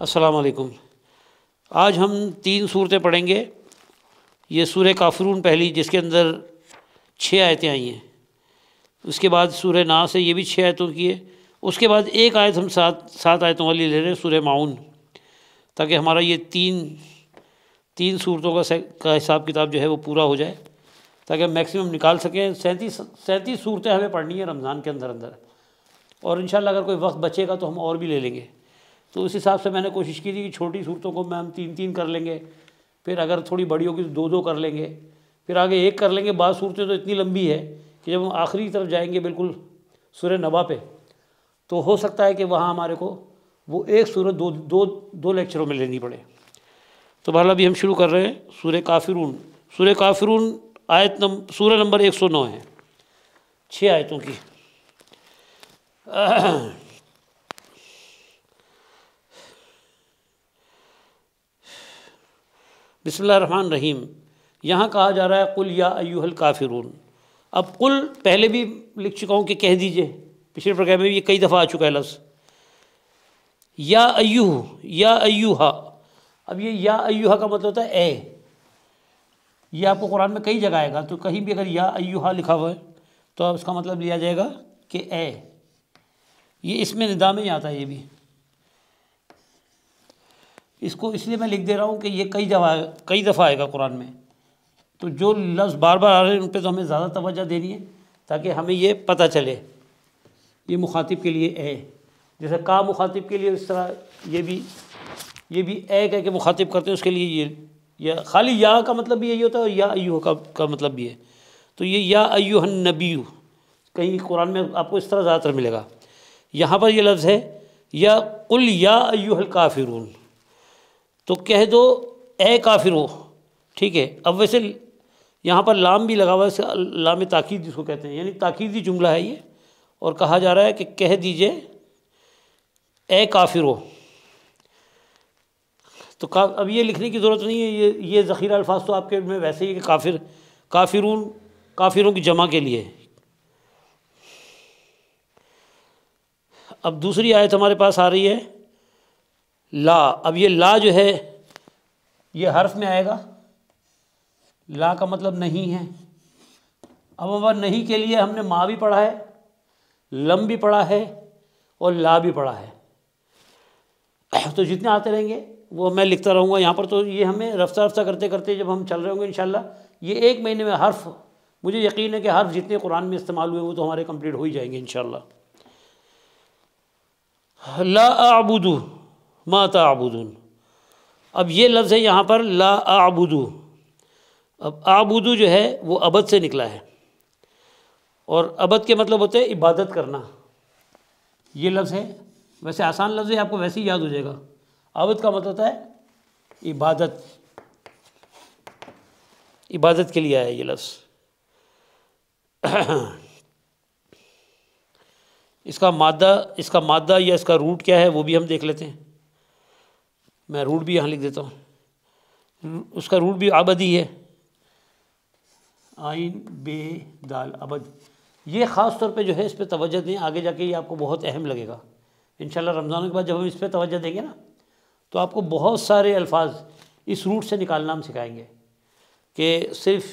असलकुम आज हम तीन सूरतें पढ़ेंगे ये सूर्य काफरून पहली जिसके अंदर छः आयतें आई हैं उसके बाद सूर्य नास है ये भी छः आयतों की है उसके बाद एक आयत हम सात सात आयतों वाली ले रहे हैं सूर माउन ताकि हमारा ये तीन तीन सूरतों का का हिसाब किताब जो है वो पूरा हो जाए ताकि हम मैक्सिमम निकाल सकें सैंतीस सैंतीस सूरतें हमें पढ़नी है रमज़ान के अंदर अंदर और इन अगर कोई वक्त बचेगा तो हम और भी ले लेंगे तो उस हिसाब से मैंने कोशिश की थी कि छोटी सूरतों को मैं हम तीन तीन कर लेंगे फिर अगर थोड़ी बड़ी होगी तो दो दो कर लेंगे फिर आगे एक कर लेंगे बाद सूरतें तो इतनी लंबी है कि जब हम आखिरी तरफ जाएंगे बिल्कुल सूर्य नबा पे तो हो सकता है कि वहाँ हमारे को वो एक सूरत दो दो दो लेक्चरों में लेनी पड़े तो बहरहाल अभी हम शुरू कर रहे हैं सूर्य काफिरून सूर्य काफिरून आयत नम सूर्य नंबर एक सौ नौ है छः आयतों की बसमान रहीम यहाँ कहा जा रहा है कुल या अयूहल काफिरून अब कुल पहले भी लिख चुका हूँ कि कह दीजिए पिछले प्रोग्राम में भी ये कई दफ़ा आ चुका है लफ्स या अयूह या अयूहा अब ये या अयूहा का मतलब होता है ए ये आपको कुरान में कई जगह आएगा तो कहीं भी अगर या अयूहा लिखा हुआ है तो उसका इसका मतलब लिया जाएगा कि ए ये इसमें निदा में ही आता है ये भी इसको इसलिए मैं लिख दे रहा हूँ कि ये कई जगह कई दफ़ा आएगा कुरान में तो जो लफ्ज़ बार बार आ रहे हैं उन पर तो हमें ज़्यादा तोज्जा देनी है ताकि हमें ये पता चले ये मुखातिब के लिए ए जैसे का मुखातिब के लिए इस तरह ये भी ये भी ए कह के मुखातिब करते हैं उसके लिए ये या खाली या का मतलब भी यही होता है और या अयू का, का मतलब भी है तो ये या अयूहन नबी कहीं कुरान में आपको इस तरह ज़्यादातर मिलेगा यहाँ पर यह लफ्ज़ है या कुल या अयूहल काफिरून तो कह दो ए काफिर हो ठीक है अब वैसे यहाँ पर लाम भी लगा हुआ है लाम ताकीद जिसको कहते हैं यानी ताकीदी जुमला है ये और कहा जा रहा है कि कह दीजिए ए काफिर हो तो का अब ये लिखने की ज़रूरत नहीं है ये ये ज़ख़ीरा अल्फाज तो आपके में वैसे ही काफिर काफिरून काफिरों की जमा के लिए अब दूसरी आयत हमारे पास आ रही है ला अब ये ला जो है ये हर्फ में आएगा ला का मतलब नहीं है अब अब नहीं के लिए हमने माँ भी पढ़ा है लम भी पढ़ा है और ला भी पढ़ा है तो जितने आते रहेंगे वो मैं लिखता रहूँगा यहाँ पर तो ये हमें रफ्ता रफ्ता करते करते जब हम चल रहे होंगे इन ये एक महीने में हर्फ मुझे यकीन है कि हर्फ जितने कुरान में इस्तेमाल हुए वो तो हमारे कंप्लीट हो ही जाएंगे इन ला आबुदू माता आबुदून अब ये लफ्ज़ है यहाँ पर ला आबुदू अब आबुदू जो है वो अबद से निकला है और अबद के मतलब होते हैं इबादत करना ये लफ्ज़ है वैसे आसान लफ्ज़ है आपको वैसे ही याद हो जाएगा अबद का मतलब होता है इबादत इबादत के लिए आया ये लफ्ज़ इसका मादा इसका मादा या इसका रूट क्या है वो भी हम देख लेते हैं मैं रूट भी यहाँ लिख देता हूँ उसका रूट भी आबदी है आइन बे दाल अबद ये ख़ास तौर पे जो है इस पर तवज्जो दें आगे जाके ये आपको बहुत अहम लगेगा इन रमज़ान के बाद जब हम इस पर तवज्जो देंगे ना तो आपको बहुत सारे अल्फाज इस रूट से निकालना हम सिखाएंगे कि सिर्फ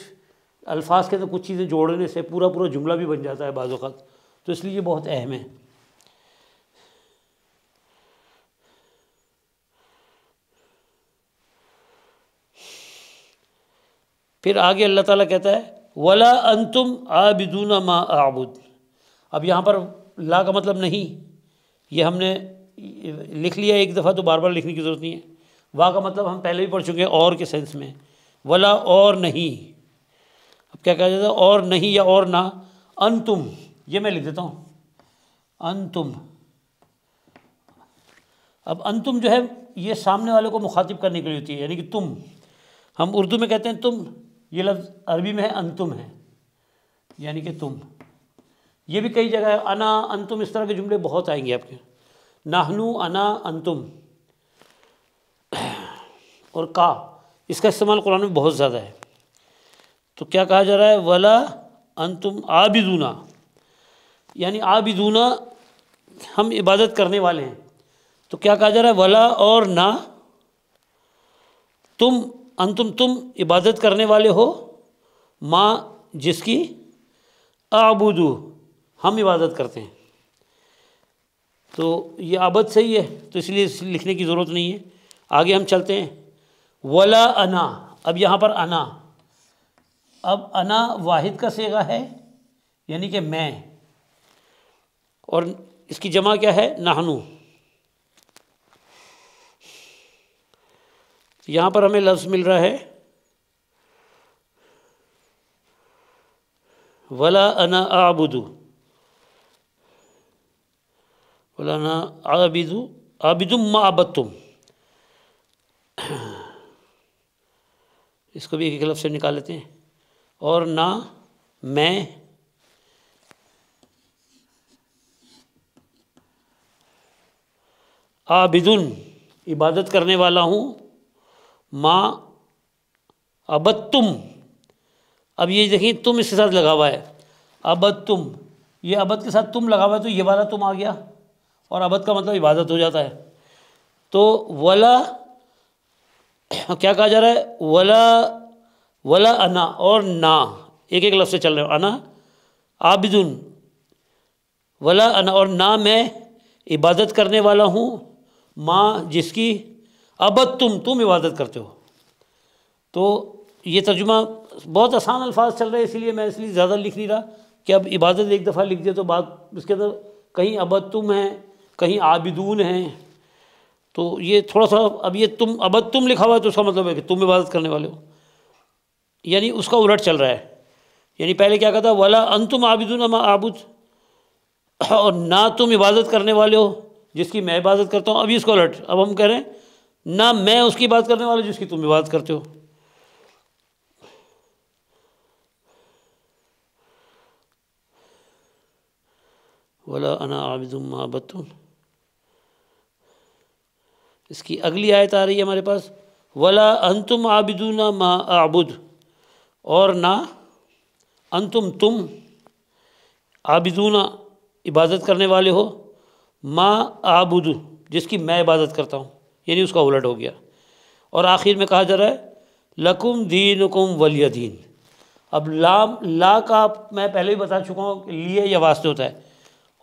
अल्फाज के अंदर तो कुछ चीज़ें जोड़ने से पूरा पूरा जुमला भी बन जाता है बाज़ात तो इसलिए ये बहुत अहम है फिर आगे अल्लाह ताला कहता है वला अंतुम आबिदूना मा आबुद अब यहाँ पर ला का मतलब नहीं ये हमने लिख लिया एक दफ़ा तो बार बार लिखने की ज़रूरत नहीं है वाह का मतलब हम पहले भी पढ़ चुके हैं और के सेंस में वला और नहीं अब क्या कहा जाता है और नहीं या और ना अंतुम ये मैं लिख देता हूँ अंतुम अब अंतुम जो है ये सामने वाले को मुखातिब करने के लिए होती है यानी कि तुम हम उर्दू में कहते हैं तुम ये लफ्ज़ अरबी में है अंतुम है यानी कि तुम ये भी कई जगह है अना अंतुम इस तरह के जुमले बहुत आएंगे आपके नाहनू अना अंतुम और का इसका इस्तेमाल कुरान में बहुत ज़्यादा है तो क्या कहा जा रहा है वला अंतुम आबिदूना यानी आबिदूना हम इबादत करने वाले हैं तो क्या कहा जा रहा है वला और ना तुम अंतुम तुम इबादत करने वाले हो माँ जिसकी आबुदू हम इबादत करते हैं तो ये आबद सही है तो इसलिए लिखने की ज़रूरत नहीं है आगे हम चलते हैं वला अना अब यहाँ पर अना अब अना वाहिद का सेगा है यानी कि मैं और इसकी जमा क्या है नाहनू यहां पर हमें लफ्ज़ मिल रहा है वला अना आबुदू वला अना आबिदू आबिदुम माबतुम इसको भी एक एक लफ्ज़ से निकाल लेते हैं और ना मैं आबिदुन इबादत करने वाला हूँ माँ अब तुम अब ये देखिए तुम इसके साथ लगा हुआ है अब तुम ये अब के साथ तुम लगा हुआ है तो ये वाला तुम आ गया और अबद का मतलब इबादत हो जाता है तो वला क्या कहा जा रहा है वला वला अना और ना एक एक लफ्ज़ से चल रहे हो अना आबिदुन वला अना और ना मैं इबादत करने वाला हूँ माँ जिसकी अब तुम तुम इबादत करते हो तो ये तर्जुमा बहुत आसान अल्फाज चल रहे हैं इसलिए मैं इसलिए ज़्यादा लिख नहीं रहा कि अब इबादत एक दफ़ा लिख दिए तो बात इसके अंदर कहीं अबद तुम हैं कहीं आबिदून हैं तो ये थोड़ा सा अब ये तुम अबद तुम लिखा हुआ है तो उसका मतलब है कि तुम इबादत करने वाले हो यानी उसका उलट चल रहा है यानी पहले क्या कहता वाला अंतुम आबिदून अमा आबुद और ना तुम इबादत करने वाले हो जिसकी मैं इबादत करता हूँ अभी इसको उलट अब हम कह रहे हैं ना मैं उसकी बात करने वाला जिसकी तुम बात करते हो वाला अना आबिदुम बतून इसकी अगली आयत आ रही है हमारे पास वला अंतुम आबिदूना मा आबुद और ना अंतुम तुम आबिदूना इबादत करने वाले हो माँ आबुद जिसकी मैं इबादत करता हूँ यानी उसका उलट हो गया और आखिर में कहा जा रहा है लकुम दीन कुम वलिया दीन अब लाम ला का मैं पहले ही बता चुका हूँ लिए या वास्ते होता है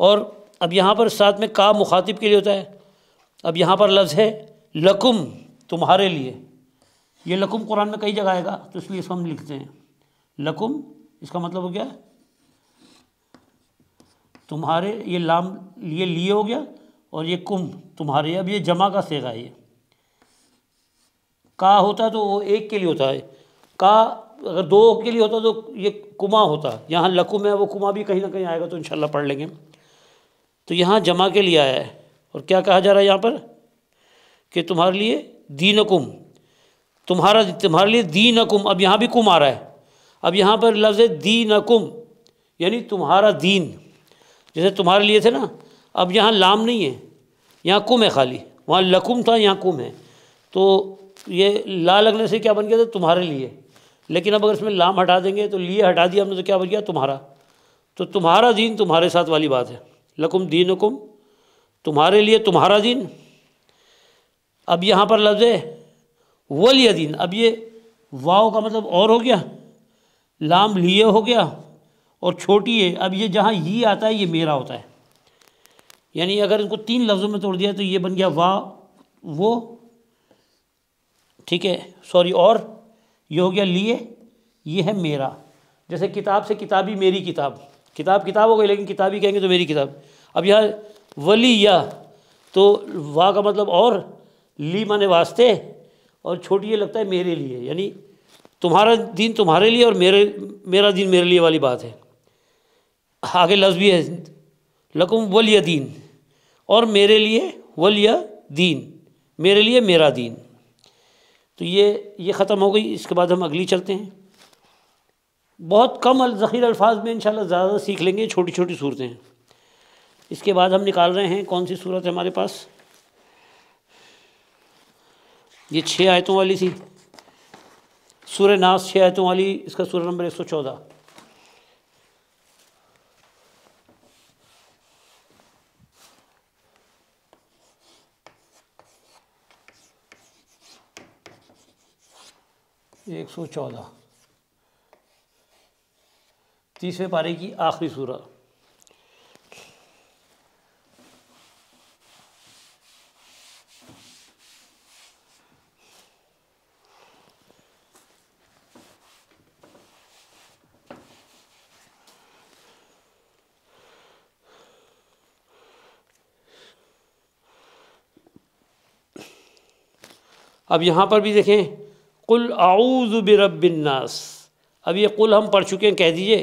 और अब यहाँ पर साथ में का मुखातिब के लिए होता है अब यहाँ पर लफ्ज़ है लकुम तुम्हारे लिए ये लकुम कुरान में कई जगह आएगा तो इसलिए इसको हम लिखते हैं लकुम इसका मतलब हो गया तुम्हारे ये लाम लिए लिए हो गया और ये कुम तुम्हारे अब ये जमा का सेगा है ये का होता है तो वो एक के लिए होता है का अगर दो के लिए होता तो ये कुमा होता यहाँ लकु है वो कुमा भी कहीं ना कहीं आएगा तो इंशाल्लाह पढ़ लेंगे तो यहाँ जमा के लिए आया है और क्या कहा जा रहा है यहाँ पर कि तुम्हारे लिए कुम तुम्हारा तुम्हारे लिए कुम अब यहाँ भी कुम आ रहा है अब यहाँ पर लफ्ज़ कुम यानी तुम्हारा दीन जैसे तुम्हारे लिए थे ना अब यहाँ लाम नहीं है यहाँ कुम है खाली वहाँ लकुम था यहाँ कुम है तो ये ला लगने से क्या बन गया था तुम्हारे लिए लेकिन अब अगर इसमें लाम हटा देंगे तो लिए हटा दिया हमने तो क्या बन गया तुम्हारा तो तुम्हारा दीन तुम्हारे साथ वाली बात है लकुम दीन हुकुम तुम्हारे लिए तुम्हारा दीन अब यहाँ पर लफ्ज़ है वलिया दीन अब ये वाव का मतलब और हो गया लाम लिए हो गया और छोटी है अब ये जहाँ ये आता है ये मेरा होता है यानी अगर इनको तीन लफ्ज़ों में तोड़ दिया तो ये बन गया वाह वो ठीक है सॉरी और ये हो गया लिए ये है मेरा जैसे किताब से किताबी मेरी किताब किताब किताब हो गई लेकिन किताबी कहेंगे तो मेरी किताब अब यहाँ वली या तो वाह का मतलब और ली माने वास्ते और छोटी ये लगता है मेरे लिए यानी तुम्हारा दिन तुम्हारे लिए और मेरे मेरा दिन मेरे लिए वाली बात है आगे लफ्ज़ भी है लकुम वलिया दीन और मेरे लिए वलिया दीन मेरे लिए मेरा दीन तो ये ये ख़त्म हो गई इसके बाद हम अगली चलते हैं बहुत कम ज़खीर अल्फाज में इन ज़्यादा सीख लेंगे छोटी छोटी सूरतें इसके बाद हम निकाल रहे हैं कौन सी सूरत है हमारे पास ये छः आयतों वाली थी सूर्य नाश छः आयतों वाली इसका सूर्य नंबर एक सौ चौदह एक सौ चौदह तीसरे पारे की आखिरी सूरत अब यहाँ पर भी देखें कुल आऊज़ बिरबिन्नास अब ये कुल हम पढ़ चुके हैं कह दीजिए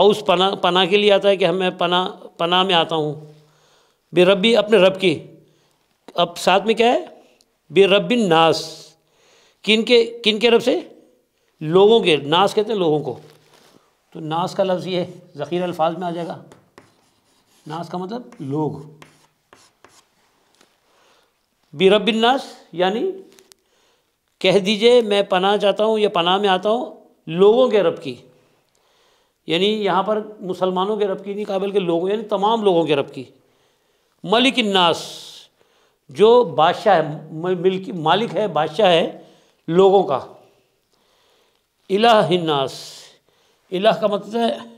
आउस पना पना के लिए आता है कि हमें पना पना में आता हूँ रबी अपने रब की अब साथ में क्या है रबिन नास किन के किन के रब से लोगों के नास कहते हैं लोगों को तो नास का लफ्ज़ ये ज़ख़ीर अल्फाज में आ जाएगा नास का मतलब लोग रबिन नास यानी कह दीजिए मैं पनाह चाहता हूँ या पना में आता हूँ लोगों के रब की यानी यहाँ पर मुसलमानों के रब की नहीं काबिल के लोगों यानी तमाम लोगों के रब की मलिक नास जो बादशाह है मिल्क मालिक है बादशाह है लोगों का इलाह हिन्नास इलाह का मतलब है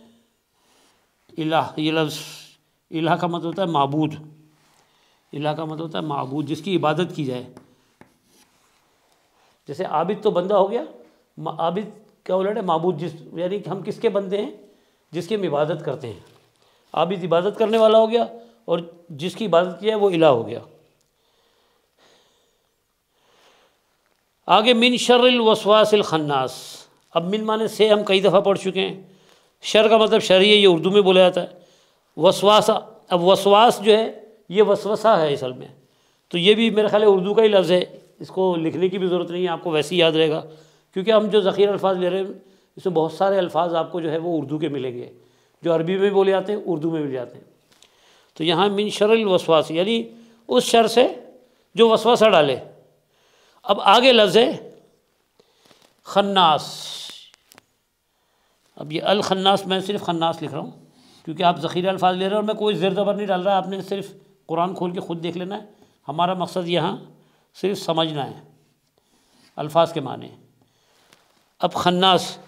इलाह ये लफ्स इलाह का मतलब होता है मबूद इलाह का मतलब होता है मबूद जिसकी इबादत की जाए जैसे आबिद तो बंदा हो गया आबिद क्या उलट है मबूद जिस यानी कि हम किसके बंदे हैं जिसकी हम इबादत करते हैं आबिद इबादत करने वाला हो गया और जिसकी इबादत किया है वो इला हो गया आगे मिन शर्रिल वसवासिल खन्नास अब मिन माने से हम कई दफ़ा पढ़ चुके हैं शर का मतलब शरी है ये उर्दू में बोला जाता है वसवासा अब वसवास जो है ये वसवसा है असल में तो ये भी मेरे ख्याल उर्दू का ही लफ्ज़ है इसको लिखने की भी ज़रूरत नहीं है आपको वैसे ही याद रहेगा क्योंकि हम जो ज़ख़ीर अल्फाज ले रहे हैं इसमें बहुत सारे अल्फाज आपको जो है वो उर्दू के मिलेंगे जो अरबी में बोले जाते हैं उर्दू में मिल जाते हैं तो यहाँ मिन शरल वसवास यानी उस शर से जो वसवासा डाले अब आगे लफ्ज़ है खन्नास अब ये अल खन्नास मैं सिर्फ खन्नास लिख रहा हूँ क्योंकि आप ज़ख़ीरा अल्फाज ले रहे हो और मैं कोई ज़र ज़बर नहीं डाल रहा आपने सिर्फ कुरान खोल के ख़ुद देख लेना है हमारा मकसद यहाँ सिर्फ समझना है अल्फाज के माने अब खन्नास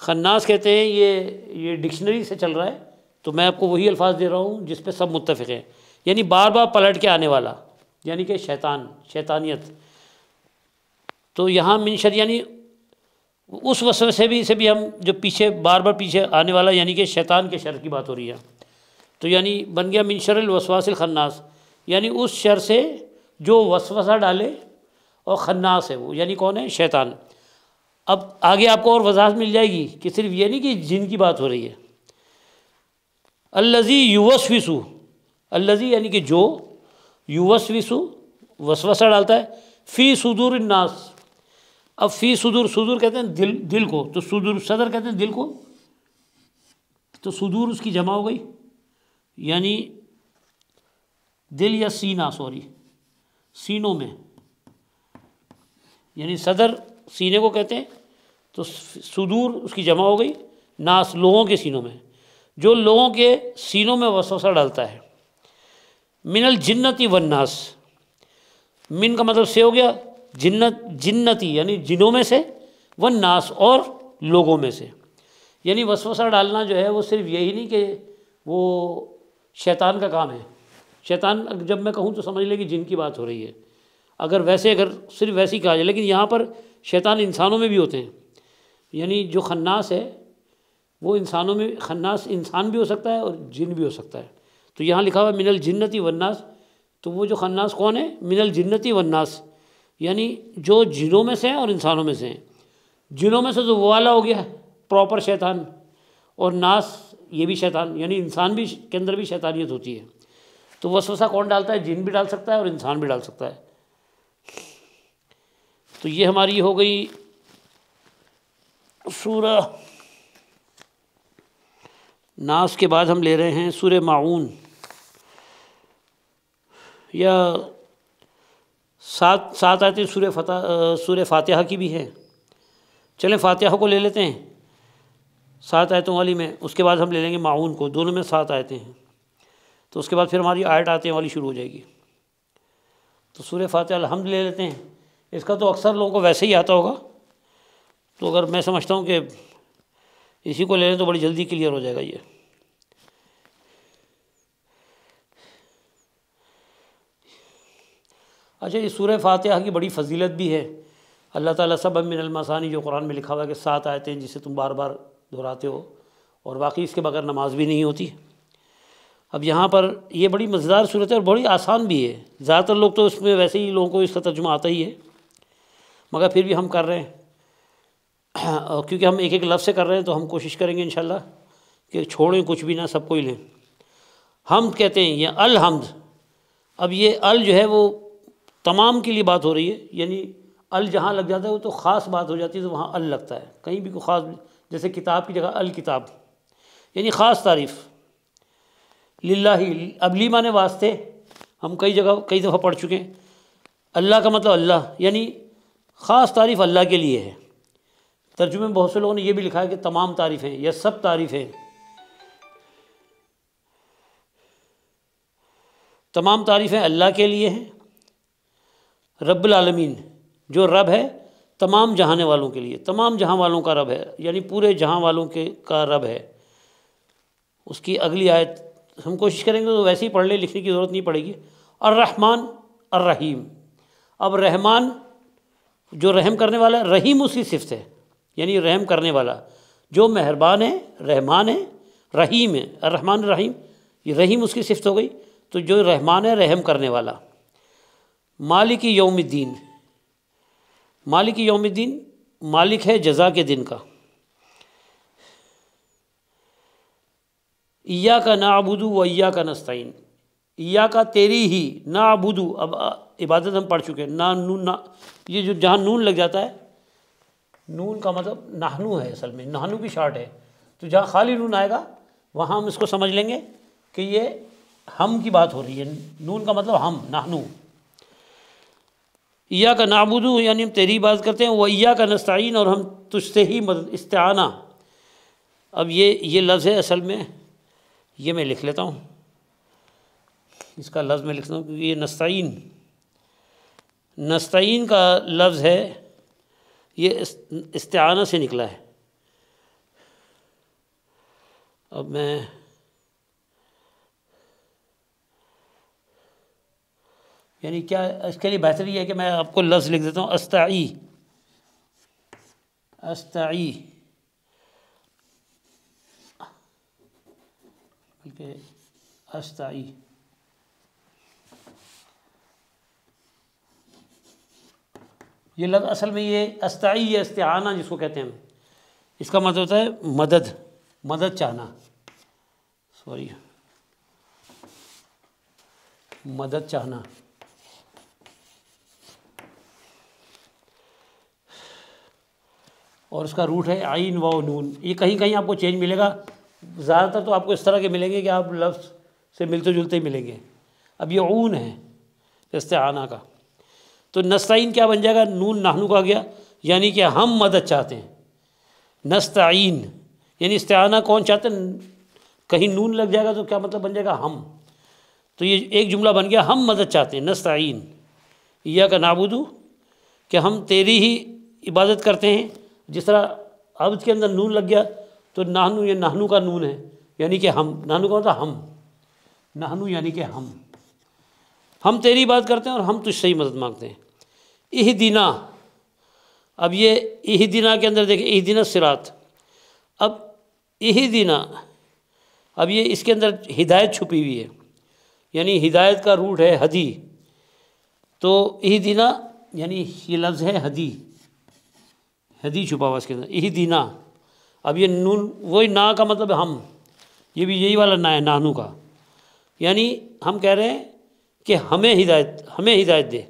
खन्नास कहते हैं ये ये डिक्शनरी से चल रहा है तो मैं आपको वही अल्फाज दे रहा हूँ जिस पे सब मुतफ़ हैं यानी बार बार पलट के आने वाला यानी कि शैतान शैतानियत तो यहाँ मिनशर यानी उस वसव से भी से भी हम जो पीछे बार बार पीछे आने वाला यानी कि शैतान के शर की बात हो रही है तो यानी बन गया मिनशर वसवासिल खन्नास यानी उस शर से जो वसवसा डाले और खन्नास है वो यानी कौन है शैतान अब आगे आपको और वजाहत मिल जाएगी कि सिर्फ ये नहीं कि जिन की बात हो रही है अल्लजी युवसविसु अल्लजी यानी कि जो विसु वसवसा डालता है फ़ी सुदूर नास अब फी सुदूर सुदूर कहते हैं दिल दिल को तो सुदूर सदर कहते हैं दिल को तो सुदूर उसकी जमा हो गई यानी दिल या सीना सॉरी सीनों में यानी सदर सीने को कहते हैं तो सुदूर उसकी जमा हो गई नास लोगों के सीनों में जो लोगों के सीनों में वसवसा डालता है मिनल जिन्नति वन्नास मिन का मतलब से हो गया जिन्नत जिन्नति यानी जिनों में से व नास और लोगों में से यानी वसवसा डालना जो है वो सिर्फ यही नहीं कि वो शैतान का काम है शैतान जब मैं कहूँ तो समझ लें कि जिन की बात हो रही है अगर वैसे अगर सिर्फ वैसे ही कहा जाए लेकिन यहाँ पर शैतान इंसानों में भी होते हैं यानी जो खन्नास है वो इंसानों में खन्नास इंसान भी हो सकता है और जिन भी हो सकता है तो यहाँ लिखा हुआ मिनल जिन्नति वन्नास तो वो जो खन्नास कौन है मिनल जिन्नति वन्नास यानी जो जिनों में से हैं और इंसानों में से हैं जिनों में से तो वो वाला हो गया प्रॉपर शैतान और नास ये भी शैतान यानी इंसान भी के अंदर भी शैतानियत होती है तो वसवसा कौन डालता है जिन भी डाल सकता है और इंसान भी डाल सकता है तो ये हमारी हो गई सूरह नास के बाद हम ले रहे हैं सूर्य माउन या सात सात आयतें सूर्य फता सूर्य फातह की भी है चलें फातह को ले लेते हैं सात आयतों वाली में उसके बाद हम ले लेंगे माउन को दोनों में सात आयतें हैं तो उसके बाद फिर हमारी आयत आते वाली शुरू हो जाएगी तो सूर्य फातह हम ले लेते हैं इसका तो अक्सर लोगों को वैसे ही आता होगा तो अगर मैं समझता हूँ कि इसी को ले लें तो बड़ी जल्दी क्लियर हो जाएगा ये अच्छा ये सूर्य फातह की बड़ी फजीलत भी है अल्लाह ताला सब मिनलमसानी जो कुरान में लिखा हुआ है कि सात आयते हैं जिसे तुम बार बार दोहराते हो और बाकी इसके बगैर नमाज भी नहीं होती अब यहाँ पर ये बड़ी मज़ेदार सूरत है और बड़ी आसान भी है ज़्यादातर लोग तो इसमें वैसे ही लोगों को इसका तर्जुमा आता ही है मगर फिर भी हम कर रहे हैं क्योंकि हम एक एक लफ्ज़ से कर रहे हैं तो हम कोशिश करेंगे इन कि छोड़ें कुछ भी ना सबको ही लें हम कहते हैं ये अलहमद अब ये अल जो है वो तमाम के लिए बात हो रही है यानी अल जहाँ लग जाता है वो तो ख़ास बात हो जाती है तो वहाँ अल लगता है कहीं भी कोई ख़ास जैसे किताब की जगह अल किताब यानी ख़ास तारीफ़ लिल्ला ही अबली माने वास्ते हम कई जगह कई दफ़ा पढ़ चुके हैं अल्लाह का मतलब अल्लाह यानी ख़ास तारीफ़ अल्लाह के लिए है तर्जुमे में बहुत से लोगों ने यह भी लिखा है कि तमाम तारीफ़ें या सब तारीफ़ें तमाम तारीफ़ें अल्लाह के लिए हैं रबालमीन जो रब है तमाम जहाने वालों के लिए तमाम जहाँ वालों का रब है यानी पूरे जहाँ वालों के का रब है उसकी अगली आयत हम कोशिश करेंगे तो वैसे ही पढ़ लें लिखने की ज़रूरत नहीं पड़ेगी अर्रहमान रहीम अब रहमान जो रहम करने वाला है रहीम उसकी सिफ्त है यानी रहम करने वाला जो मेहरबान है रहमान है रहीम है रहमान रहीम ये रहीम उसकी सिफ्त हो गई तो जो रहमान है रहम करने वाला मालिक दीन मालिक योम दीन मालिक है जजा के दिन का ईया का अबुदू व ईया का नस्तीन ईया का तेरी ही ना अबुदू अब इबादत हम पढ़ चुके हैं ना नून ना ये जो जहाँ नून लग जाता है नून का मतलब नाहनू है असल में नाहनू की शार्ट है तो जहाँ खाली नून आएगा वहाँ हम इसको समझ लेंगे कि ये हम की बात हो रही है नून का मतलब हम नाहनू या का नाबुदू यानी हम तेरी बात करते हैं वैया का नस्ताइन और हम तुझसे ही मदद इस्ताना अब ये ये लफ्ज़ है असल में ये मैं लिख लेता हूँ इसका लफ्ज़ मैं लिखता हूँ क्योंकि ये नस्ताइन नस्ताइन का लफ्ज़ है ये इस्ताना से निकला है अब मैं यानी क्या इसके लिए बेहतर ये है कि मैं आपको लफ्ज़ लिख देता हूँ अस्ताई अस्ताई बल्कि अस्ताई ये लफ्ज़ असल में ये अस्ताई या इस्ताना जिसको कहते हैं इसका मतलब होता है मदद मदद चाहना सॉरी मदद चाहना और उसका रूट है आइन वाओ नून ये कहीं कहीं आपको चेंज मिलेगा ज़्यादातर तो आपको इस तरह के मिलेंगे कि आप लफ्ज़ से मिलते जुलते ही मिलेंगे अब ये ऊन है जैसे आना का तो नस्ताइन क्या बन जाएगा नून नाहनू का गया यानी कि हम मदद चाहते हैं नस्ताइन यानी आना कौन चाहते हैं कहीं नून लग जाएगा तो क्या मतलब बन जाएगा हम तो ये एक जुमला बन गया हम मदद चाहते हैं नस्ताइन या का नाबुदू कि हम तेरी ही इबादत करते हैं जिस तरह अब्ज के अंदर नून लग गया तो नाहनू ये नाहनू का नून है यानी कि हम नाहनू का मतलब हम नाहनू यानी कि हम हम तेरी बात करते हैं और हम तुझसे ही मदद मांगते हैं इह दिना अब ये इह दिना के अंदर देखें इह दिना सिरात अब इह दिना अब ये इसके अंदर हिदायत छुपी हुई है यानी हिदायत का रूट है हदी तो इह दिना यानी ये लफ्ज़ है हदी हदी छुपा हुआ इसके अंदर यही दीना अब ये नून वही ना का मतलब हम ये भी यही वाला ना है नानू का यानी हम कह रहे हैं कि हमें हिदायत हमें हिदायत दे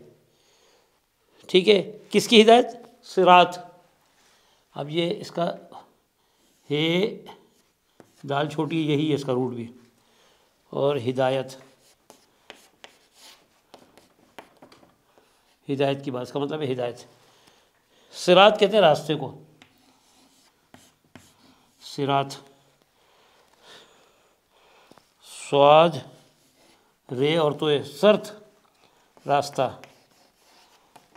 ठीक है किसकी हिदायत सिरात अब ये इसका हे दाल छोटी यही है इसका रूट भी और हिदायत हिदायत की बात का मतलब है हिदायत सिरात कहते हैं रास्ते को सिरात स्वाद रे और तो सर्थ रास्ता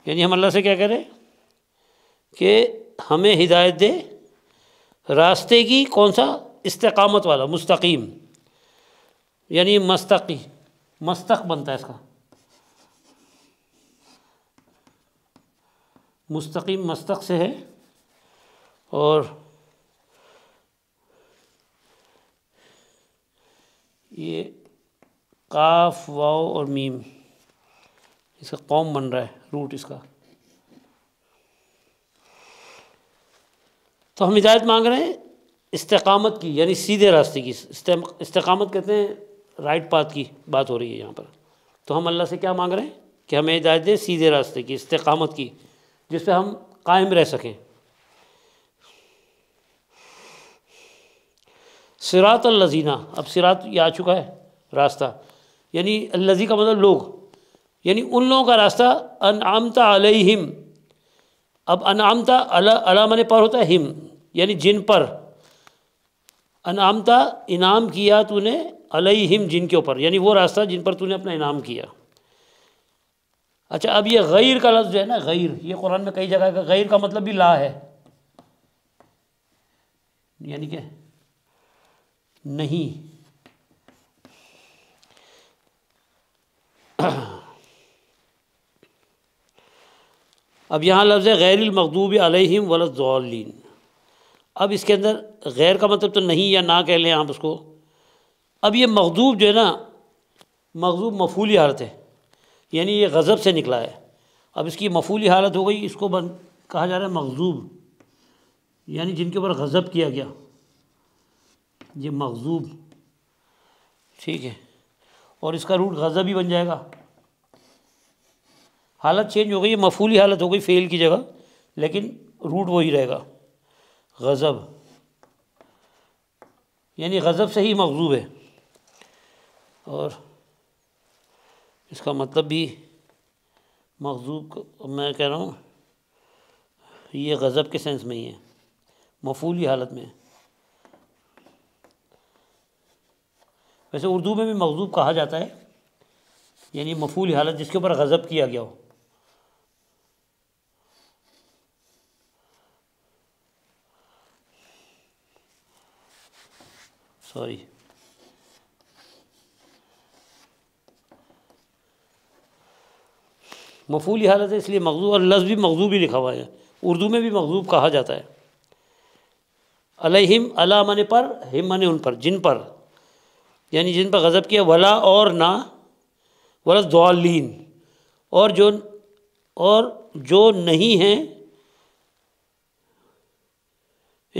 यानी हम अल्लाह से क्या करें कि हमें हिदायत दे रास्ते की कौन सा इस्तकामत वाला मुस्तकीम यानी मस्तकी मस्तक बनता है इसका मुस्तकीम मस्तक से है और ये काफ वाओ और मीम इसका कौम बन रहा है रूट इसका तो हम हिदायत मांग रहे हैं इस्तकामत की यानी सीधे रास्ते की इस्तकामत कहते हैं राइट पाथ की बात हो रही है यहाँ पर तो हम अल्लाह से क्या मांग रहे हैं कि हमें हिदायत दें सीधे रास्ते की इस्तकामत की जिससे हम कायम रह सकें सिरात लजीना अब सिरात ये आ चुका है रास्ता यानी लजी का मतलब लोग यानी उन लोगों का रास्ता अल हिम अब अनामता अला अला मन पर होता है हिम यानी जिन पर अनामता इनाम किया तूने जिन के ऊपर यानी वो रास्ता जिन पर तूने अपना इनाम किया अच्छा अब ये गैर का लफ्ज़ है ना गैर ये कुरान में कई जगह का गैर का मतलब भी ला है यानी कि नहीं अब यहाँ लफ्ज़ है गैर मखदूब अलहम अब इसके अंदर गैर का मतलब तो नहीं या ना कह लें आप उसको अब ये मखदूब जो है ना मखदूब मफूली हालत है यानी ये गज़ब से निकला है अब इसकी मफूली हालत हो गई इसको बन कहा जा रहा है मखजूब यानी जिनके ऊपर गज़ब किया गया ये मखजूब ठीक है और इसका रूट गज़ब ही बन जाएगा हालत चेंज हो गई मफूली हालत हो गई फेल की जगह लेकिन रूट वही रहेगा गज़ब यानी गज़ब से ही मखजूब है और इसका मतलब भी मखजूब मैं कह रहा हूँ ये गज़ब के सेंस में ही है मफूली हालत में वैसे उर्दू में भी मखजूब कहा जाता है यानी मफूली हालत जिसके ऊपर गज़ब किया गया हो सॉरी मफूली हालत है इसलिए मकजूब और लफ्ज़ भी मकजूब ही लिखा हुआ है उर्दू में भी मकजूब कहा जाता है अलहिम अला मन पर हिम मन उन पर जिन पर यानी जिन पर गज़ब किया वला और ना वरस दौलिन और जो और जो नहीं हैं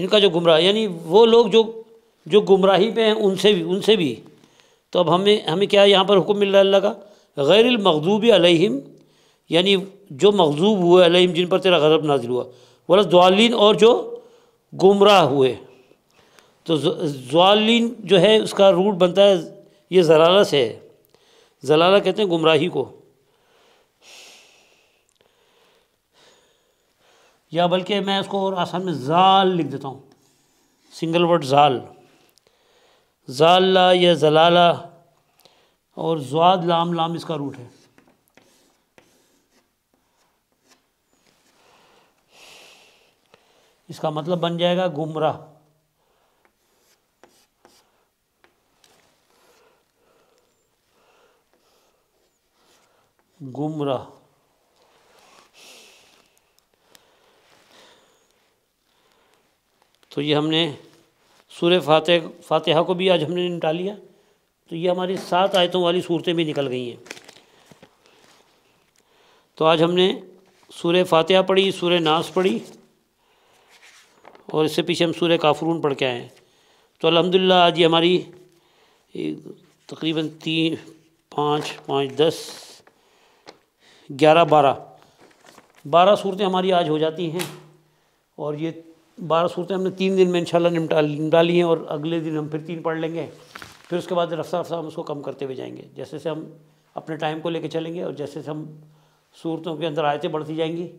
इनका जो गुमराह यानी वो लोग जो जो गुमराही पे हैं उनसे भी उनसे भी तो अब हमें हमें क्या यहाँ पर हुक्म मिल रहा है अल्लाह का गैरमकदूबी अलहिम यानी जो मकजूब हुए अलिम जिन पर तेरा गज़ब नाजिल हुआ वरस दुआलिन और जो गुमराह हुए तो जुआलिन जो है उसका रूट बनता है ये जलाला से है जलाला कहते हैं गुमराही को या बल्कि मैं उसको और आसान में जाल लिख देता हूँ सिंगल वर्ड जाल जाल या जलाला और जवाद लाम लाम इसका रूट है इसका मतलब बन जाएगा गुमराह गुमराह तो ये हमने सूर्य फाते फातिहा को भी आज हमने निपटा लिया तो ये हमारी सात आयतों वाली सूरतें भी निकल गई हैं तो आज हमने सूर्य फातिहा पढ़ी सूर्य नाश पढ़ी और इससे पीछे हम सूर्य काफरून पढ़ के आए हैं तो अलहमदिल्ला आज ये हमारी तकरीबन तीन पाँच पाँच दस ग्यारह बारह बारह सूरतें हमारी आज हो जाती हैं और ये बारह सूरतें हमने तीन दिन में इंशाल्लाह निपटा निपटा ली हैं और अगले दिन हम फिर तीन पढ़ लेंगे फिर उसके बाद रफ्तार रफ्तार हम उसको कम करते हुए जाएंगे जैसे जैसे हम अपने टाइम को लेकर चलेंगे और जैसे जैसे हम सूरतों के अंदर आयतें बढ़ती जाएंगी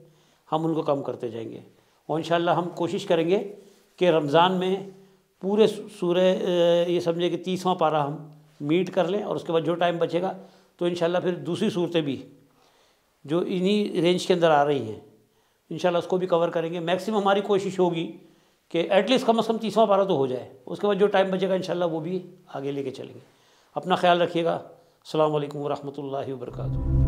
हम उनको कम करते जाएंगे और इन हम कोशिश करेंगे कि रमज़ान में पूरे सूर्य ये समझे कि तीसवा पारा हम मीट कर लें और उसके बाद जो टाइम बचेगा तो इन फिर दूसरी सूरतें भी जो इन्हीं रेंज के अंदर आ रही हैं इन उसको भी कवर करेंगे मैक्सिमम हमारी कोशिश होगी कि एटलीस्ट कम अज़ कम तीसवा पारा तो हो जाए उसके बाद जो टाइम बचेगा इन वो भी आगे लेके चलेंगे अपना ख्याल रखिएगा अल्लाम वरहमल वर्का